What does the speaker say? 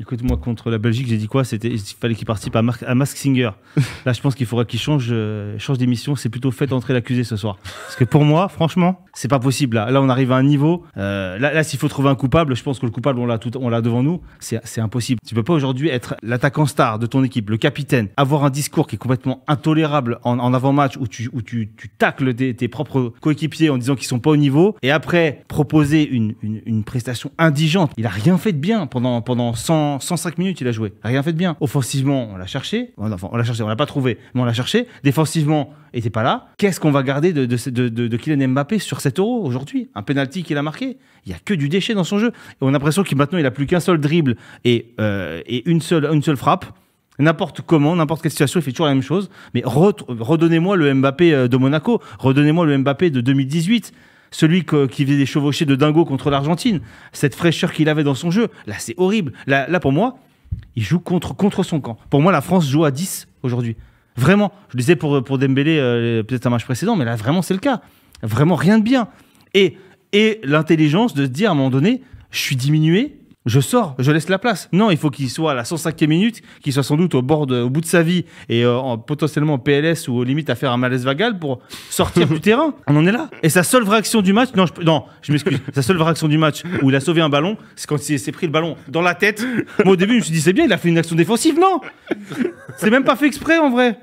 Écoute, moi, contre la Belgique, j'ai dit quoi C'était Il fallait qu'il participe à, Mar Mask Singer. Là, je pense qu'il faudra qu'il change, euh, change d'émission. C'est plutôt fait entrer l'accusé ce soir. Parce que pour moi, franchement, c'est pas possible. Là. là, on arrive à un niveau. Euh, là, s'il faut trouver un coupable, je pense que le coupable, on l'a, tout, on l'a devant nous. C'est, impossible. Tu peux pas aujourd'hui être l'attaquant star de ton équipe, le capitaine, avoir un discours qui est complètement intolérable en, en avant-match où tu, où tu, tu tacles tes, propres coéquipiers en disant qu'ils sont pas au niveau. Et après, proposer une, une, une prestation indigente. Il a rien fait de bien pendant, pendant 100 105 minutes, il a joué. Rien fait de bien. Offensivement, on l'a cherché. on l'a cherché, on l'a pas trouvé, mais on l'a cherché. Défensivement, il n'était pas là. Qu'est-ce qu'on va garder de, Kylian Mbappé sur 7 euros aujourd'hui Un penalty qu'il a marqué. Il y a que du déchet dans son jeu. on a l'impression qu'il maintenant, il a plus qu'un seul dribble et, euh, et une, seule, une seule frappe. N'importe comment, n'importe quelle situation, il fait toujours la même chose. Mais redonnez-moi le Mbappé euh, de Monaco, redonnez-moi le Mbappé de 2018 celui qui faisait des chevauchées de dingo contre l'Argentine, cette fraîcheur qu'il avait dans son jeu, là c'est horrible. Là, pour moi, il joue contre, contre son camp. Pour moi, la France joue à 10 aujourd'hui. Vraiment, je le disais pour, pour Dembélé euh, peut-être un match précédent, mais là vraiment c'est le cas. Vraiment rien de bien. Et, et l'intelligence de se dire à un moment donné, je suis diminué, je sors, je laisse la place. Non, il faut qu'il soit à la 105e minute, qu'il soit sans doute au, bord au bout de sa vie et euh, potentiellement en PLS ou aux limite à faire un malaise vagal pour sortir du terrain. On en est là. Et sa seule vraie action du match, non, je, non, je m'excuse, sa seule vraie action du match où il a sauvé un ballon, c'est quand il s'est pris le ballon dans la tête. Moi, au début, je me suis dit, c'est bien, il a fait une action défensive. Non C'est même pas fait exprès en vrai.